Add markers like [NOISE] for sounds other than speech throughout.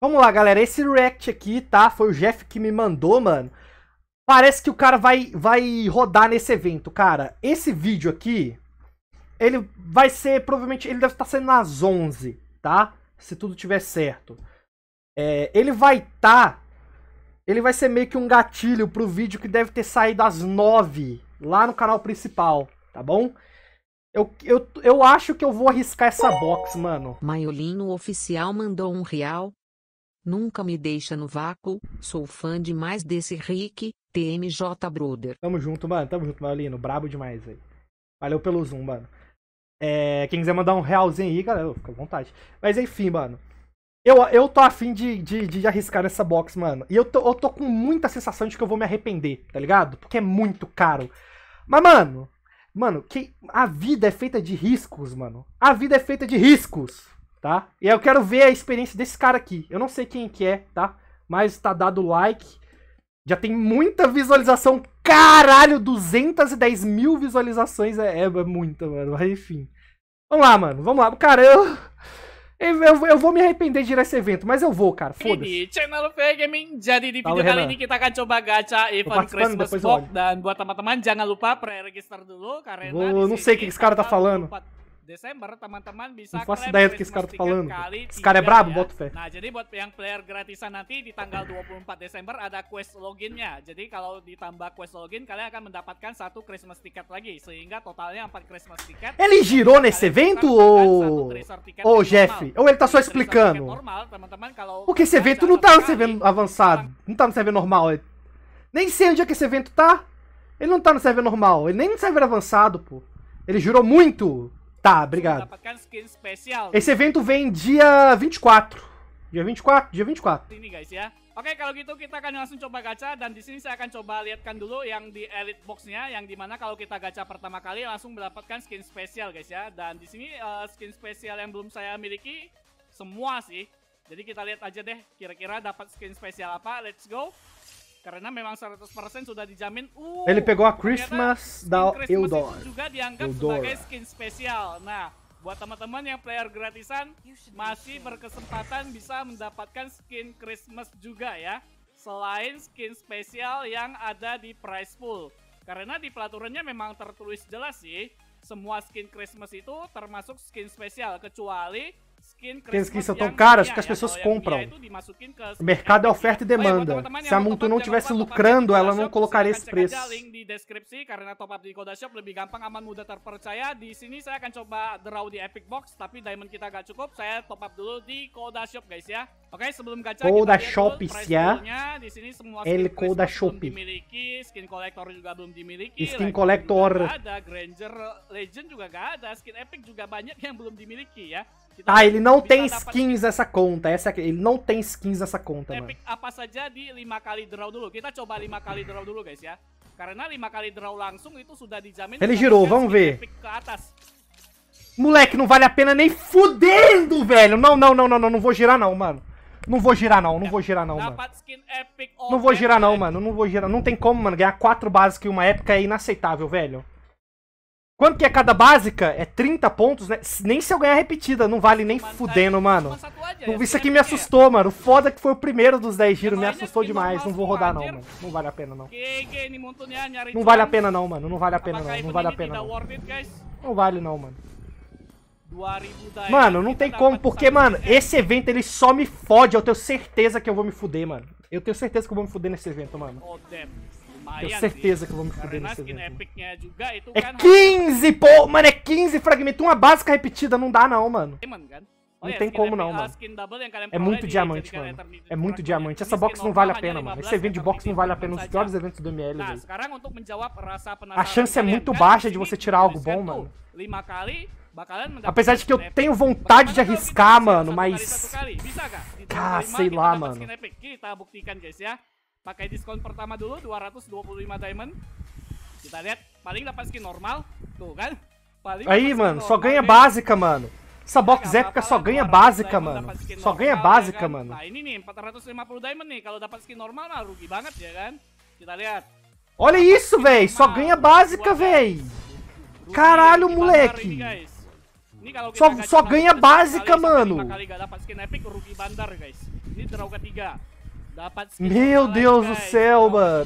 Vamos lá, galera. Esse react aqui, tá? Foi o Jeff que me mandou, mano. Parece que o cara vai, vai rodar nesse evento, cara. Esse vídeo aqui, ele vai ser, provavelmente, ele deve estar tá sendo às 11, tá? Se tudo tiver certo. É, ele vai estar... Tá, ele vai ser meio que um gatilho pro vídeo que deve ter saído às 9, lá no canal principal, tá bom? Eu, eu, eu acho que eu vou arriscar essa box, mano. Maiolino Oficial mandou um real. Nunca me deixa no vácuo, sou fã demais desse Rick, TMJ Brother. Tamo junto, mano, tamo junto, Marlino, brabo demais aí. Valeu pelo zoom, mano. É, quem quiser mandar um realzinho aí, galera, fica à vontade. Mas enfim, mano. Eu, eu tô afim de, de, de arriscar nessa box, mano. E eu tô, eu tô com muita sensação de que eu vou me arrepender, tá ligado? Porque é muito caro. Mas, mano, mano, que a vida é feita de riscos, mano. A vida é feita de riscos tá? E eu quero ver a experiência desse cara aqui. Eu não sei quem que é, tá? Mas tá dado like. Já tem muita visualização. Caralho, 210 mil visualizações. É, é, é muita, mano. Mas enfim. Vamos lá, mano. Vamos lá. Cara, eu... Eu, eu, eu, vou me arrepender de ir a esse evento, mas eu vou, cara. Foda-se. Channel Gaming, jadi tá, Dan jangan lupa não sei o que esse cara tá falando. Desember teman-teman bisa Não faço ideia do que esse cara tá falando. Esse cara é brabo, bota fé. Nah, jadi buat yang player gratisan nanti di tanggal 24 Desember ada quest loginnya. Jadi kalau ditambah quest login, kalian akan mendapatkan satu Christmas ticket lagi. Sehingga totalnya 4 Christmas ticket. Ele girou nesse evento ou... Ô, Jeff, ou ele tá só explicando? Normal, teman -teman, kalau Porque esse evento tá não tá no server avançado. Não tá no server normal. É. Nem sei onde é que esse evento tá. Ele não tá no server normal, ele nem no server avançado, pô. Ele jurou muito. Tá, obrigado. Dá skin spesial. Esse evento vem dia 24. E dia 24, e dia 24. E Ini guys ya. Oke, kalau gitu kita akan langsung coba gacha dan di sini saya akan coba lihatkan dulu yang di elite boxnya, yang dimana kalau kita gacha pertama kali langsung mendapatkan skin spesial guys ya. Dan di sini uh, skin spesial yang belum saya miliki semua sih. Jadi kita lihat aja deh kira-kira dapat skin spesial apa. Let's go. Karena memang 100% sudah dijamin. Uh, Ele pegou a Christmas da Eudor. juga dianggap Eudora. sebagai skin spesial. Nah, buat teman-teman yang player gratisan masih berkesempatan bisa mendapatkan skin Christmas juga ya. Selain skin spesial yang ada di prize pool. Karena di pelaturannya memang tertulis jelas sih, semua skin Christmas itu termasuk skin spesial kecuali Aqueles que são tão caras que as né? pessoas compram. O mercado é oferta e demanda. Se a Montu não tivesse lucrando, ela não colocaria esse preço. Coda Shop, ya. El Coda Shop. Skin Collector juga belum dimiliki. Skin Collector. Ada Granger Legend juga gak ada. Skin Epic juga banyak yang belum dimiliki ya. Tá, ele não tem skins nessa conta. Essa aqui, ele não tem skins nessa conta, mano. Apa saja di 5 kali draw dulu. Kita tá coba 5 kali draw dulu, guys, ya. É? Karena é 5 kali draw langsung itu sudah é dijamin. Ele girou, vamos ver. Moleque, não vale a pena nem fudendo, velho. Não, não, não, não, não, não vou girar não, mano. Não vou girar não, não vou girar não, mano. Não vou girar não, mano. Não vou girar. Não tem como, mano. Ganhar quatro bases que uma épica é inaceitável, velho. Quanto que é cada básica? É 30 pontos, né? Nem se eu ganhar repetida, não vale nem fudendo, mano. Isso é aqui me assustou, mano. Foda é que foi o primeiro dos 10 giros, me assustou demais. Não vou rodar não, mano. Não vale a pena não. Não vale a pena não, mano. Não vale a pena não. Não vale a pena não. Não vale não, mano. É mano, não tá tem como, porque, mano, esse evento ele só me fode. Eu tenho certeza que eu vou me fuder, mano. Eu tenho certeza que eu vou me fuder nesse evento, mano. Oh, tenho certeza que eu vou me fuder nesse evento. É 15, é pô! Mano, é 15 fragmentos. Uma básica repetida não dá não, mano. Não tem como é não, mano. É muito diamante, tá mano. É muito diamante. Essa box não vale a tá pena, mano. Esse evento de box não vale a pena. Um dos piores eventos do ML, ah, velho. A chance é muito né? baixa de você tirar algo bom, mano. Apesar de que eu né? tenho vontade de é arriscar, mano, mas... Ah, sei lá, mano. Assim, né, pakai diskon pertama dulu 225 diamond. Kita lihat paling dapat skin normal, tuh kan? Paling Aí, mano, só ganha básica, mano. Essa box épica só ganha básica, mano. Só normal, ganha básica, kan? mano. Nah, ini nih 450 diamond nih. Kalau dapat skin normal mah rugi banget ya kan? Kita lihat. Olha isso, velho. Só ganha básica, velho. Caralho, moleque. só só ganha básica, mano. Meu é Deus do é céu, mano.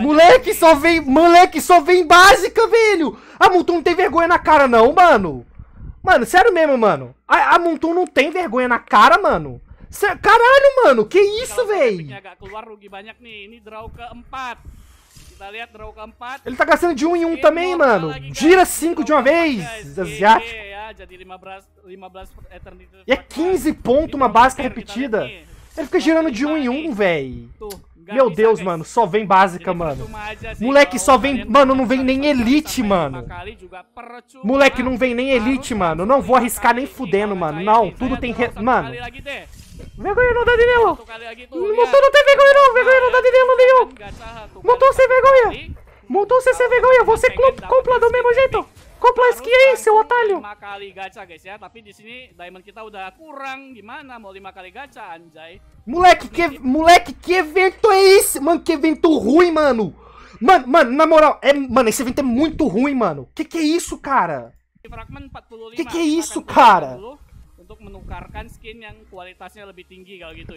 Moleque é só vem, moleque só vem básica, velho. A Montu não tem vergonha na cara não, mano. Mano, sério mesmo, mano. A, a não tem vergonha na cara, mano. Caralho, mano, que isso, velho? Tá ele tá gastando de um em um também, mano. Gira cinco de uma vez, asiático. E é 15 pontos uma básica repetida. Ele fica girando de um em um, véi. Meu Deus, mano, só vem básica, mano. Assim, Moleque, só vem... Mano, não vem nem elite, mano. Moleque, não vem nem ah, elite, mano. Não vou arriscar nem fudendo, mano. Não, tudo tem... Re... Mano... Vergonha não dá de nenhum. Motor não tem vergonha não, vergonha não dá de nenhum, nenhum. Montou sem vergonha. Montou sem vergonha, você compra do mesmo jeito. Komplaski ya, si Wotalu. 5 kali gacha guys ya, tapi di sini diamond kita udah kurang. Gimana mau 5 kali gacha anjay? Moleque, que, moleque, que evento é esse? Mano, que evento ruim, mano. Mano, mano, na moral, é, mano, esse evento é muito ruim, mano. Que que é isso, cara? Que que é isso, cara?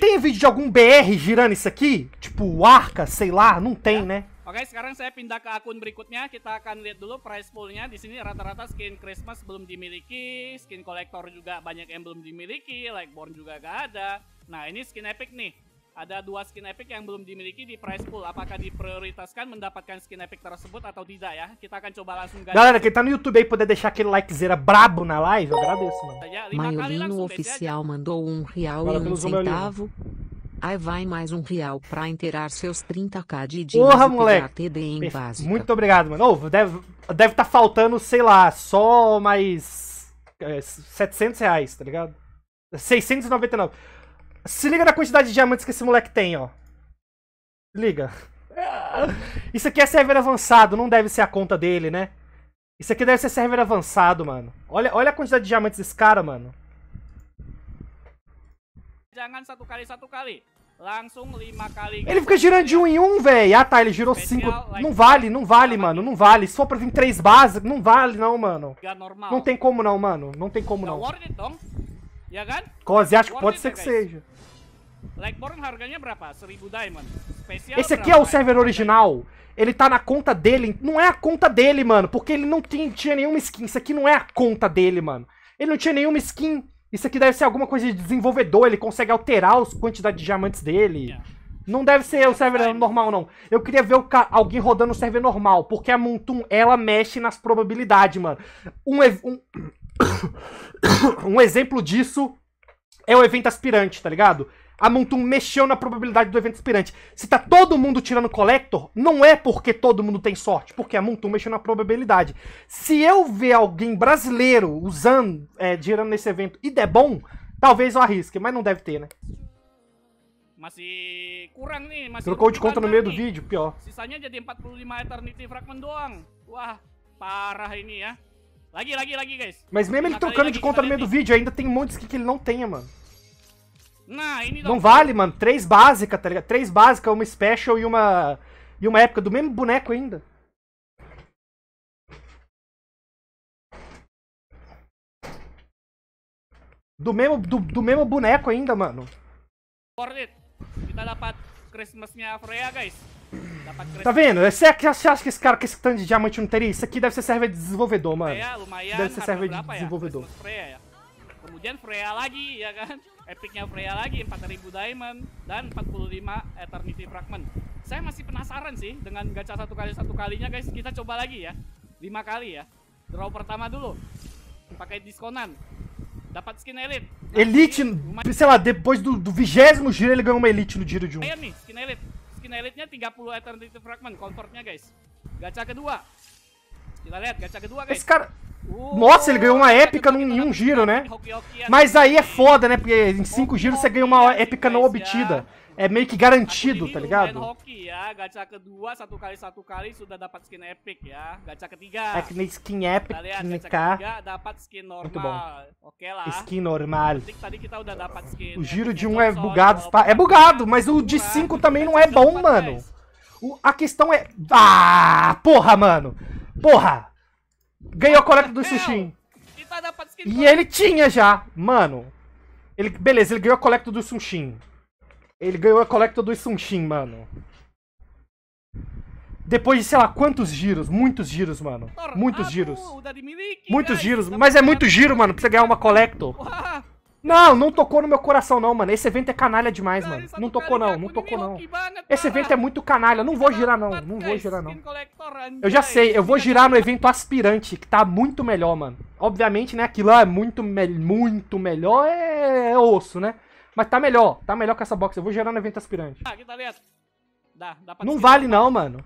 Tem vídeo de algum BR girando isso aqui? Tipo, arca, sei lá, não tem, né? Oke, sekarang saya pindah ke akun berikutnya. Kita akan lihat dulu price poolnya. Di sini rata-rata skin Christmas belum dimiliki, skin kolektor juga banyak yang belum dimiliki, Lightborn juga gak ada. Nah, ini skin epic nih. Ada dua skin epic yang belum dimiliki di price pool. Apakah diprioritaskan mendapatkan skin epic tersebut atau tidak ya? Kita akan coba langsung ganti. Galera, kita no YouTube aí poder deixar aquele likezera brabo na live, eu agradeço, mano. Ya, Maiolino ya. oficial mandou um real e um centavo. Meu. Aí vai mais um real pra inteirar seus 30k de dinheiro. Porra, moleque! TD em básica. Muito obrigado, mano. Oh, deve estar deve tá faltando, sei lá, só mais é, 700 reais, tá ligado? 699. Se liga na quantidade de diamantes que esse moleque tem, ó. Liga. [LAUGHS] Isso aqui é server avançado, não deve ser a conta dele, né? Isso aqui deve ser server avançado, mano. Olha, olha a quantidade de diamantes desse cara, mano. Jangan satu kali satu kali. Ele fica girando de um em um, velho. Ah, tá, ele girou cinco. Não vale, não vale, mano. Não vale. Se for pra vir três bases, não vale não, mano. Não tem como não, mano. Não tem como não. Cosi, acho que pode ser que seja. Esse aqui é o server original. Ele tá na conta dele. Não é a conta dele, mano. Porque ele não tinha nenhuma skin. Isso aqui não é a conta dele, mano. Ele não tinha nenhuma skin. Isso aqui deve ser alguma coisa de desenvolvedor, ele consegue alterar a quantidade de diamantes dele. É. Não deve ser o server normal, não. Eu queria ver alguém rodando o server normal, porque a Montum, ela mexe nas probabilidades, mano. Um, um... [COUGHS] [COUGHS] um exemplo disso é o evento aspirante, tá ligado? a Montum mexeu na probabilidade do evento inspirante. Se tá todo mundo tirando Collector, não é porque todo mundo tem sorte, porque a Montum mexeu na probabilidade. Se eu ver alguém brasileiro usando, é, girando nesse evento e der bom, talvez eu arrisque, mas não deve ter, né? Masih kurang nih, Trocou de conta no meio do vídeo, pior. Sisanya jadi Eternity Fragment doang. Lagi, lagi, lagi, Mas mesmo ele trocando de conta no meio do vídeo, ainda tem montes que ele não tenha, mano. Não vale, mano. Três básicas, tá ligado? Três básicas, uma special e uma. E uma época do mesmo boneco ainda. Do mesmo, do, do mesmo boneco ainda, mano. Ah, tá vendo? Você, acha que esse cara que esse tanto de diamante não teria? Isso aqui deve ser server de desenvolvedor, mano. Deve ser server de desenvolvedor. epicnya Freya lagi 4000 diamond dan 45 eternity fragment saya masih penasaran sih dengan gacha satu kali satu kalinya guys kita coba lagi ya 5 kali ya draw pertama dulu pakai diskonan dapat skin elite nah, elite skin, sei lá depois do, do vigésimo giro ele ganhou uma elite no giro de um nih skin elite skin elite-nya 30 eternity fragment convertnya guys gacha kedua kita lihat gacha kedua guys esse cara Nossa, ele ganhou uma épica num, em um giro, né? Mas aí é foda, né? Porque em cinco giros você ganha uma épica não obtida. É meio que garantido, tá ligado? É que nem skin épica Muito bom. Skin normal. O giro de um é bugado. É bugado, mas o de cinco também não é bom, mano. a questão é... Ah, porra, mano. Porra. Ganhou a coleta do Sushin. E ele tinha já, mano. Ele, beleza, ele ganhou a coleta do Sushin. Ele ganhou a coleta do Sushin, mano. Depois de sei lá quantos giros, muitos giros, mano. Muitos giros. Muitos giros, mas é muito giro, mano, pra você ganhar uma coleta. Não, não tocou no meu coração não, mano. Esse evento é canalha demais, mano. Não tocou não, não tocou não. Esse evento é muito canalha. Não vou girar não, não vou girar não. Eu já sei, eu vou girar no evento aspirante, que tá muito melhor, mano. Obviamente, né, aquilo lá é muito, me muito melhor, é... é... osso, né? Mas tá melhor, tá melhor que essa box. Eu vou girar no evento aspirante. Ah, tá não vale não, mano.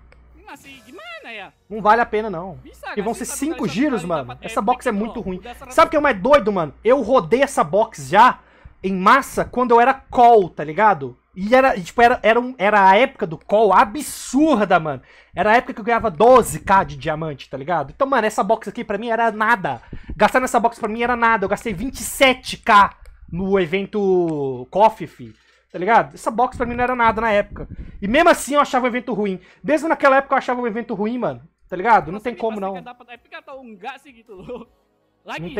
Assim? É? Não vale a pena, não. E vão ser tá cinco giros, mano. Essa box é muito ruim. Sabe o que é mais doido, mano? Eu rodei essa box já em massa quando eu era call, tá ligado? E era, tipo, era, era, um, era a época do call absurda, mano. Era a época que eu ganhava 12k de diamante, tá ligado? Então, mano, essa box aqui pra mim era nada. Gastar nessa box pra mim era nada. Eu gastei 27k no evento Coffee, fi tá ligado? Essa box pra mim não era nada na época. E mesmo assim eu achava o evento ruim. Mesmo naquela época eu achava o evento ruim, mano. Tá ligado? Não, não tem como não. Não tem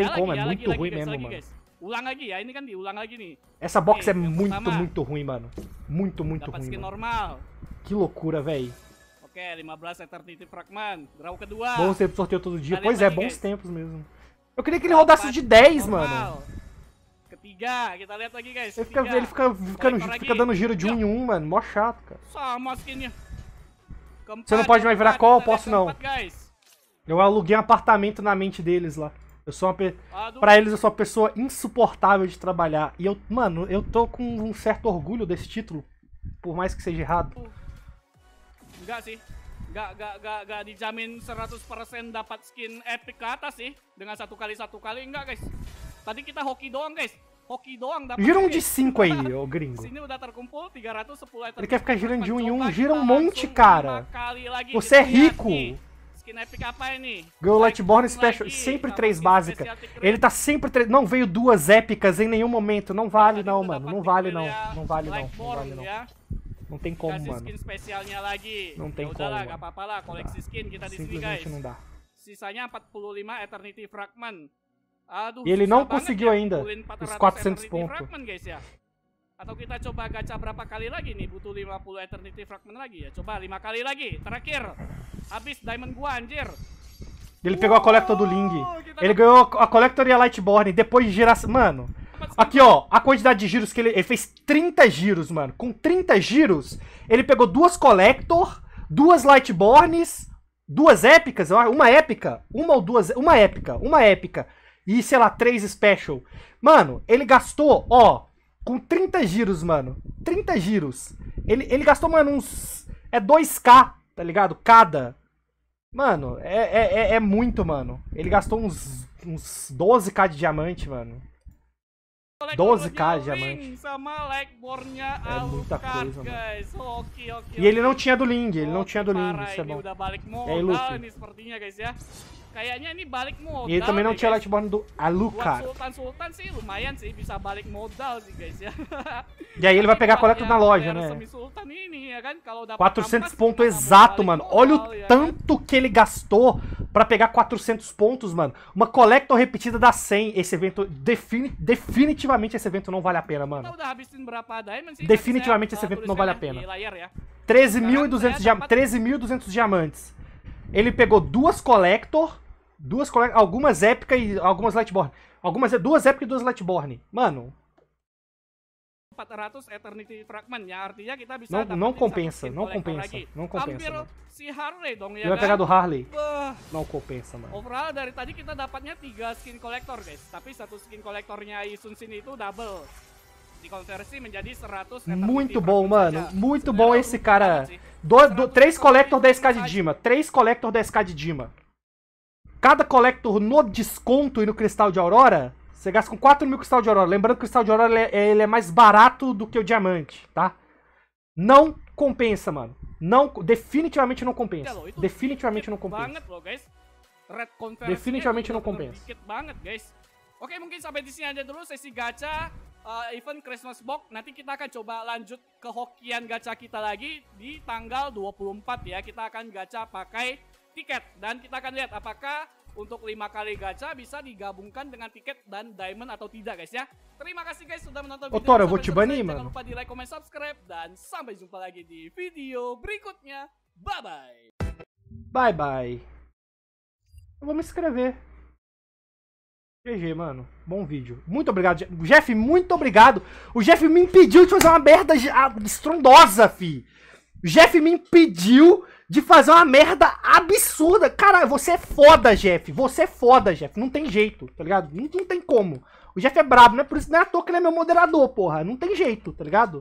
como, é muito ruim mesmo, mano. Ulang lagi lagi Essa box é, é muito, muito ruim, mano. Muito, muito ruim. Que loucura, velho. É Bom sempre sorteio todo dia. pois é, bons tempos mesmo. Eu queria que ele rodasse de 10, mano pingar, que tá lento aqui, guys. Ele fica, ele fica, fica, no, fica dando giro de um em um, mano. Mó chato, cara. Só, mosquininha. Você não pode mais virar tá call? Posso não. Eu aluguei um apartamento na mente deles lá. Eu sou uma pe... Ah, pra eles eu sou uma pessoa insuportável de trabalhar. E eu, mano, eu tô com um certo orgulho desse título. Por mais que seja errado. Enggak sih. Enggak, enggak, enggak, enggak dijamin 100% dapat skin epic ke atas sih. Dengan satu kali satu kali enggak, guys. Tadi kita hoki doang, guys. Hoki doang dapat. Gira um de 5 aí, [LAUGHS] ô gringo. Ele quer ficar girando de um em um, gira um monte, cara. Você é rico. Ganhou Lightborn Special, sempre três básica. Ele tá sempre 3, Não veio duas épicas em nenhum momento. Não vale não, mano. Não vale não. Não vale não. Não vale não. Não tem como, mano. Não tem como. Mano. Não dá. Simplesmente não dá. Sisanya 45 Eternity Fragment. Aduh, e ele não conseguiu ainda os 400 pontos. Atau kita coba gacha berapa kali lagi nih? Butuh 50 Eternity Fragment lagi ya. Coba 5 kali lagi. Terakhir. Habis diamond gua anjir. Ele pegou a collector do Ling. Ele ganhou a collector e a Lightborn. Depois de girar... Mano... Aqui, ó, a quantidade de giros que ele... Ele fez 30 giros, mano. Com 30 giros, ele pegou duas Collector, duas Lightborns, duas épicas, uma épica, uma ou duas... Uma épica, uma épica e, sei lá, três special. Mano, ele gastou, ó, com 30 giros, mano. 30 giros. Ele, ele gastou, mano, uns. É 2k, tá ligado? Cada. Mano, é, é, é, é muito, mano. Ele gastou uns, uns 12k de diamante, mano. 12k de diamante. É muita coisa, mano. E ele não tinha do Ling, ele não tinha do Ling, isso é bom. E aí, Luffy. Kayaknya ini balik modal. não tinha nanti Lightborn do Alucard. Buat Sultan-Sultan sih lumayan sih bisa balik modal sih guys ya. e aí ele vai pegar coleta na loja, né? ini, ya kan? Kalau 400 pontos exato, mano. Modal, Olha o tanto que ele gastou para pegar 400 pontos, mano. Uma coleta repetida dá 100. Esse evento defini definitivamente esse evento não vale a pena, mano. Então definitivamente esse evento não vale a pena. 13.200 dia 13 diamantes. Ele pegou duas Collector, duas Collector, algumas Épica e algumas Lightborn. Algumas, duas Épica e duas Lightborn. Mano, 400 eternity fragment não, não compensa, não compensa, não compensa. Hampir Harley dong ya. pegar do Harley. Uh, não compensa, mano. Overall dari tadi kita dapatnya 3 skin collector, guys. Tapi satu skin collectornya Isun Shin itu double dikonversi menjadi 100 Muito bom, mano. Muito bom esse cara. Do, do, 3 collector 10k de Dima. 3 collector 10k de Dima. Cada collector no desconto e no cristal de Aurora, você gasta com 4 mil cristal de Aurora. Lembrando que o cristal de Aurora ele é, é, ele é mais barato do que o diamante, tá? Não compensa, mano. Não, definitivamente não compensa. Definitivamente não compensa. Definitivamente não compensa. Oke, mungkin sampai di sini aja dulu sesi gacha uh, event Christmas Box. Nanti kita akan coba lanjut ke hokian gacha kita lagi di tanggal 24 ya. Kita akan gacha pakai tiket dan kita akan lihat apakah untuk 5 kali gacha bisa digabungkan dengan tiket dan diamond atau tidak guys ya. Terima kasih guys sudah menonton video. ini sampai Jangan lupa di like, comment, subscribe dan sampai jumpa lagi di video berikutnya. Bye bye. Bye bye. Eu vou me inscrever. GG, mano. Bom vídeo. Muito obrigado, Jeff. Jeff. Muito obrigado. O Jeff me impediu de fazer uma merda estrondosa, fi. O Jeff me impediu de fazer uma merda absurda. Cara, você é foda, Jeff. Você é foda, Jeff. Não tem jeito, tá ligado? Não, não tem como. O Jeff é brabo, não é por isso, não é à toa que ele é meu moderador, porra. Não tem jeito, tá ligado?